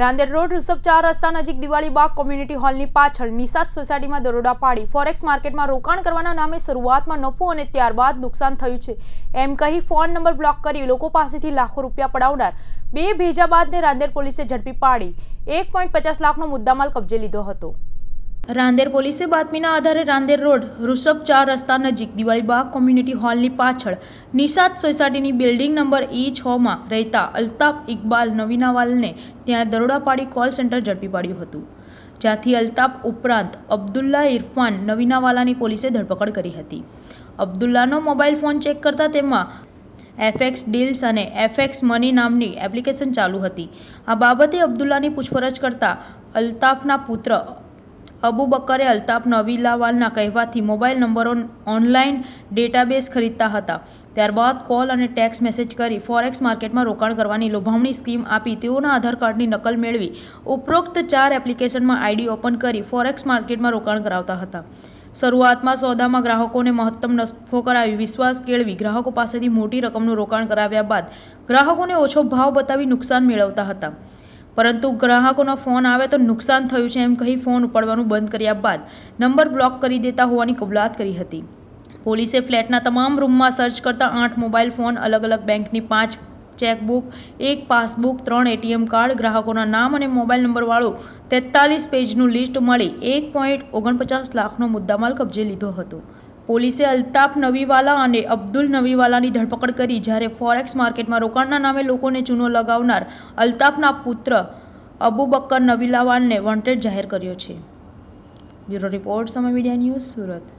Rander road Rishabh ચાર રસ્તા નજીક દિવાળી બાગ કોમ્યુનિટી હોલની પાછળ નિસાદ સોસાયટીમાં દરોડા પાડી ફોરેક્સ માર્કેટમાં રોકાણ કરવાના નામે શરૂઆતમાં નફો અને ત્યારબાદ નુકસાન થયું છે એમ કહી ફોન નંબર બ્લોક કરી લોકો પાસેથી લાખો રૂપિયા પડાવનાર બે ભેજા બાદને રાંદેર પોલીસે ઝડપી પાડી એક લાખનો મુદ્દામાલ કબજે લીધો હતો રાંદેર પોલીસે બાતમીના આધારે રાંદેર રોડ ઋષભ ચાર રસ્તા નજીક દિવાળી દિવાળીબાગ કોમ્યુનિટી હોલની પાછળ નિશાદ સોસાયટીની બિલ્ડિંગ નંબર ઈ છમાં રહેતા અલ્તાફ ઇકબાલ નવીનાવાલને ત્યાં દરોડા પાડી કોલ સેન્ટર ઝડપી પાડ્યું હતું જ્યાંથી અલ્તાફ ઉપરાંત અબ્દુલ્લા ઇરફાન નવીનાવાલાની પોલીસે ધરપકડ કરી હતી અબ્દુલ્લાનો મોબાઈલ ફોન ચેક કરતાં તેમાં એફએક્સ ડીલ્સ અને એફએક્સ મની નામની એપ્લિકેશન ચાલુ હતી આ બાબતે અબ્દુલ્લાની પૂછપરછ કરતા અલ્તાફના પુત્ર અબુ બકરે અલ્તાફ નવીલાવાલના કહેવાથી મોબાઈલ નંબરો ઓનલાઈન ડેટાબેઝ ખરીદતા હતા ત્યારબાદ કોલ અને ટેક્સ મેસેજ કરી ફોરેક્સ માર્કેટમાં રોકાણ કરવાની લોભામણી સ્કીમ આપી તેઓના આધાર કાર્ડની નકલ મેળવી ઉપરોક્ત ચાર એપ્લિકેશનમાં આઈડી ઓપન કરી ફોરેક્સ માર્કેટમાં રોકાણ કરાવતા હતા શરૂઆતમાં સોદામાં ગ્રાહકોને મહત્તમ નફો કરાવી વિશ્વાસ કેળવી ગ્રાહકો પાસેથી મોટી રકમનું રોકાણ કરાવ્યા બાદ ગ્રાહકોને ઓછો ભાવ બતાવી નુકસાન મેળવતા હતા પરંતુ ગ્રાહકોનો ફોન આવે તો નુકસાન થયું છે એમ કહી ફોન ઉપાડવાનું બંધ કર્યા બાદ નંબર બ્લોક કરી દેતા હોવાની કબૂલાત કરી હતી પોલીસે ફ્લેટના તમામ રૂમમાં સર્ચ કરતા આઠ મોબાઈલ ફોન અલગ અલગ બેંકની પાંચ ચેકબુક એક પાસબુક ત્રણ એટીએમ કાર્ડ ગ્રાહકોના નામ અને મોબાઈલ નંબરવાળું તેતાલીસ પેજનું લિસ્ટ મળી એક પોઈન્ટ ઓગણપચાસ લાખનો મુદ્દામાલ કબજે લીધો હતો પોલીસે અલ્તાફ નવીવાલા અને અબ્દુલ નવીવાલાની ધરપકડ કરી જ્યારે ફોરેક્સ માર્કેટમાં રોકાણના નામે લોકોને ચૂનો લગાવનાર અલ્તાફના પુત્ર અબુબક્કર નવીલાવાલને વોન્ટેડ જાહેર કર્યો છે bureau report Samay media news Surat